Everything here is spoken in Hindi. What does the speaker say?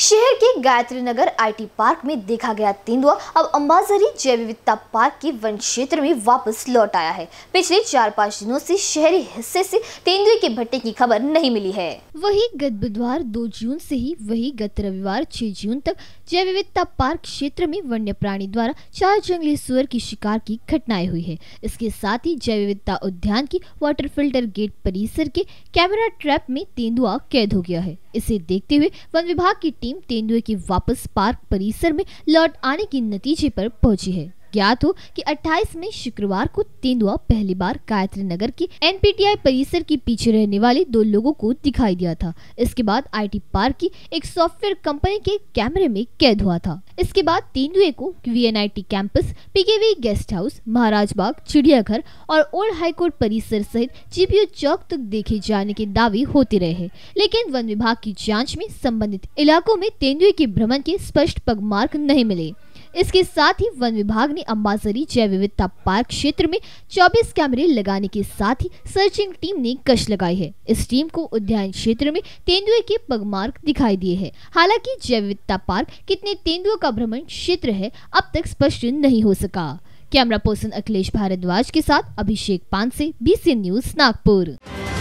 शहर के गायत्री नगर आईटी पार्क में देखा गया तेंदुआ अब अम्बाजरी जैव विविधता पार्क के वन क्षेत्र में वापस लौट आया है पिछले चार पाँच दिनों से शहरी हिस्से से तेंदुए के भट्टे की खबर नहीं मिली है वही गत बुधवार दो जून से ही वही गत रविवार छह जून तक जैव विविधता पार्क क्षेत्र में वन्य प्राणी द्वारा चार जंगली सुअर की शिकार की घटनाएं हुई है इसके साथ ही जैव विविधता उद्यान की वाटर फिल्टर गेट परिसर के कैमरा ट्रैप में तेंदुआ कैद हो गया है इसे देखते हुए वन विभाग की टीम टीम तेंदुए के वापस पार्क परिसर में लौट आने के नतीजे पर पहुंची है ज्ञात हो कि 28 मई शुक्रवार को तेंदुआ पहली बार गायत्री नगर के एनपीटीआई परिसर के पीछे रहने वाले दो लोगों को दिखाई दिया था इसके बाद आईटी पार्क की एक सॉफ्टवेयर कंपनी के कैमरे में कैद हुआ था इसके बाद तेंदुए को VNIT campus PKV guest house Maharaj Bagh चिड़ियाघर और ओल्ड हाईकोर्ट परिसर सहित जीपीओ चौक तक देखे जाने के दावे होते रहे लेकिन वन विभाग की जाँच में संबंधित इलाकों में तेंदुए के भ्रमण के स्पष्ट पगमार्क नहीं मिले इसके साथ ही वन विभाग ने अम्बाजरी जैव विविधता पार्क क्षेत्र में 24 कैमरे लगाने के साथ ही सर्चिंग टीम ने कश लगाई है इस टीम को उद्यान क्षेत्र में तेंदुए के पगमार्ग दिखाई दिए हैं हालांकि जैव विविधता पार्क कितने तेंदुओं का भ्रमण क्षेत्र है अब तक स्पष्ट नहीं हो सका कैमरा पर्सन अखिलेश भारद्वाज के साथ अभिषेक ऐसी बी न्यूज नागपुर